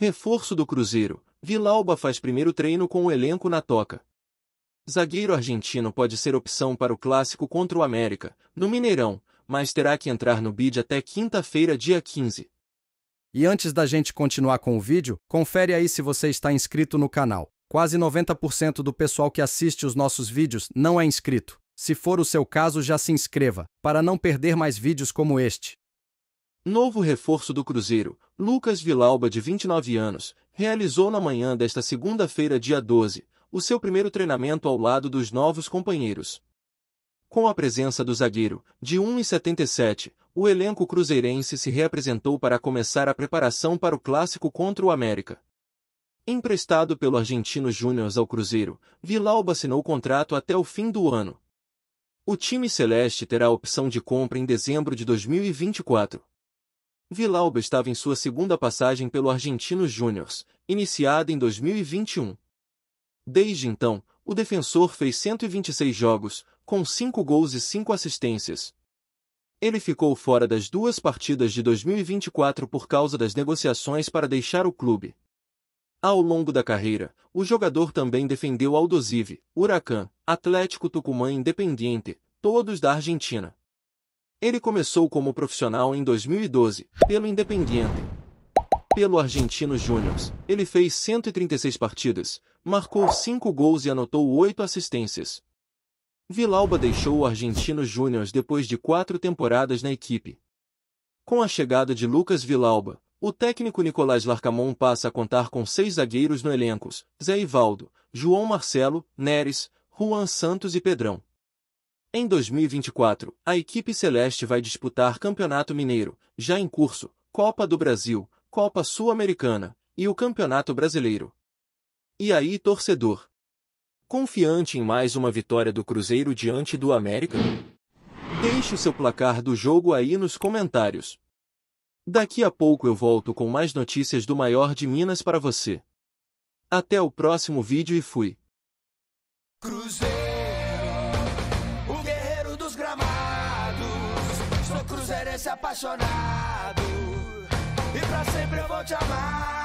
Reforço do Cruzeiro. Vilauba faz primeiro treino com o elenco na toca. Zagueiro argentino pode ser opção para o clássico contra o América, no Mineirão, mas terá que entrar no bid até quinta-feira, dia 15. E antes da gente continuar com o vídeo, confere aí se você está inscrito no canal. Quase 90% do pessoal que assiste os nossos vídeos não é inscrito. Se for o seu caso, já se inscreva, para não perder mais vídeos como este. Novo reforço do Cruzeiro, Lucas Vilauba, de 29 anos, realizou na manhã desta segunda-feira, dia 12, o seu primeiro treinamento ao lado dos novos companheiros. Com a presença do zagueiro, de 1,77, o elenco cruzeirense se reapresentou para começar a preparação para o clássico contra o América. Emprestado pelo argentino Júnior ao Cruzeiro, Vilauba assinou o contrato até o fim do ano. O time celeste terá a opção de compra em dezembro de 2024. Vilauba estava em sua segunda passagem pelo Argentinos Juniors, iniciada em 2021. Desde então, o defensor fez 126 jogos, com 5 gols e 5 assistências. Ele ficou fora das duas partidas de 2024 por causa das negociações para deixar o clube. Ao longo da carreira, o jogador também defendeu Aldosive, Huracán, Atlético Tucumã Independiente, todos da Argentina. Ele começou como profissional em 2012, pelo Independiente. Pelo Argentino Júnior, ele fez 136 partidas, marcou 5 gols e anotou 8 assistências. Vilauba deixou o Argentino Júnior depois de quatro temporadas na equipe. Com a chegada de Lucas Vilauba, o técnico Nicolás Larcamon passa a contar com seis zagueiros no elenco, Zé Ivaldo, João Marcelo, Neres, Juan Santos e Pedrão. Em 2024, a equipe celeste vai disputar Campeonato Mineiro, já em curso, Copa do Brasil, Copa Sul-Americana e o Campeonato Brasileiro. E aí, torcedor? Confiante em mais uma vitória do Cruzeiro diante do América? Deixe o seu placar do jogo aí nos comentários. Daqui a pouco eu volto com mais notícias do maior de Minas para você. Até o próximo vídeo e fui. Cruzeiro. cruzeirense é apaixonado. E pra sempre eu vou te amar.